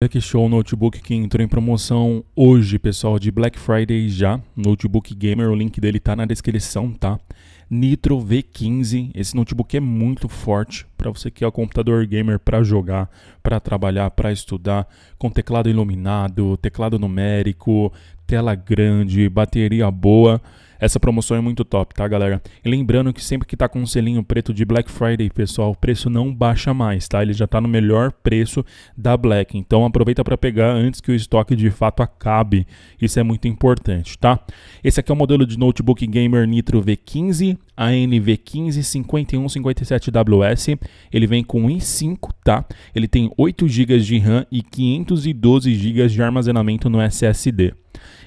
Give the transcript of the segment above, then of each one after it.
Tech Show Notebook que entrou em promoção hoje, pessoal, de Black Friday já. Notebook Gamer, o link dele tá na descrição, tá? Nitro V15, esse notebook é muito forte para você que é o computador gamer para jogar, para trabalhar, para estudar, com teclado iluminado, teclado numérico, tela grande, bateria boa. Essa promoção é muito top, tá, galera? E lembrando que sempre que tá com um selinho preto de Black Friday, pessoal, o preço não baixa mais, tá? Ele já tá no melhor preço da Black. Então aproveita para pegar antes que o estoque de fato acabe. Isso é muito importante, tá? Esse aqui é o modelo de notebook gamer Nitro V15, ANV155157WS. Ele vem com i5, tá? Ele tem 8 GB de RAM e 512 GB de armazenamento no SSD.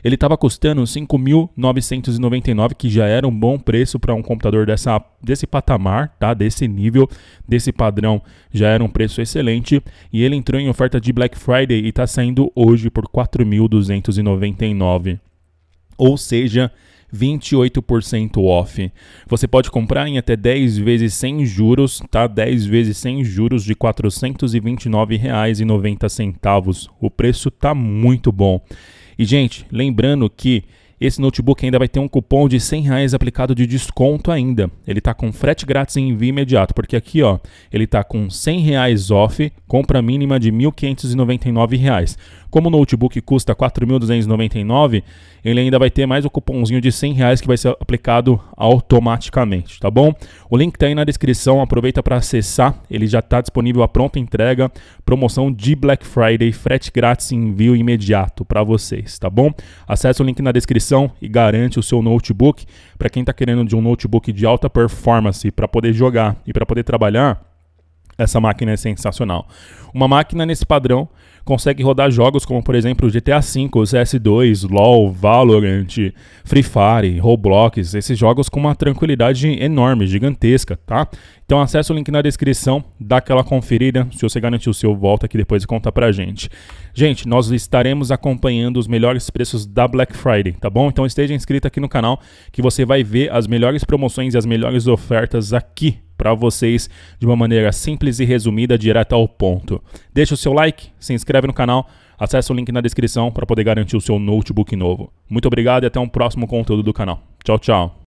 Ele estava custando 5.999, que já era um bom preço para um computador dessa, desse patamar, tá? Desse nível, desse padrão, já era um preço excelente. E ele entrou em oferta de Black Friday e está saindo hoje por 4.299. Ou seja, 28% off. Você pode comprar em até 10 vezes sem juros, tá? 10 vezes sem juros de R$ 429,90. O preço tá muito bom. E, gente, lembrando que esse notebook ainda vai ter um cupom de 100 reais aplicado de desconto ainda. Ele está com frete grátis e envio imediato, porque aqui ó, ele está com 100 reais off, compra mínima de 1.599 reais. Como o notebook custa 4.299, ele ainda vai ter mais o cupomzinho de 100 reais que vai ser aplicado automaticamente, tá bom? O link está aí na descrição, aproveita para acessar. Ele já está disponível a pronta entrega, promoção de Black Friday, frete grátis e envio imediato para vocês, tá bom? Acesse o link na descrição e garante o seu notebook. Para quem está querendo de um notebook de alta performance para poder jogar e para poder trabalhar, essa máquina é sensacional. Uma máquina nesse padrão consegue rodar jogos como, por exemplo, GTA V, CS2, LoL, Valorant, Free Fire, Roblox, esses jogos com uma tranquilidade enorme, gigantesca, tá? Então acessa o link na descrição, dá aquela conferida, se você garantir o seu, volta aqui depois e conta pra gente. Gente, nós estaremos acompanhando os melhores preços da Black Friday, tá bom? Então esteja inscrito aqui no canal que você vai ver as melhores promoções e as melhores ofertas aqui para vocês de uma maneira simples e resumida, direta ao ponto. Deixa o seu like, se inscreve no canal, acessa o link na descrição para poder garantir o seu notebook novo. Muito obrigado e até um próximo conteúdo do canal. Tchau, tchau.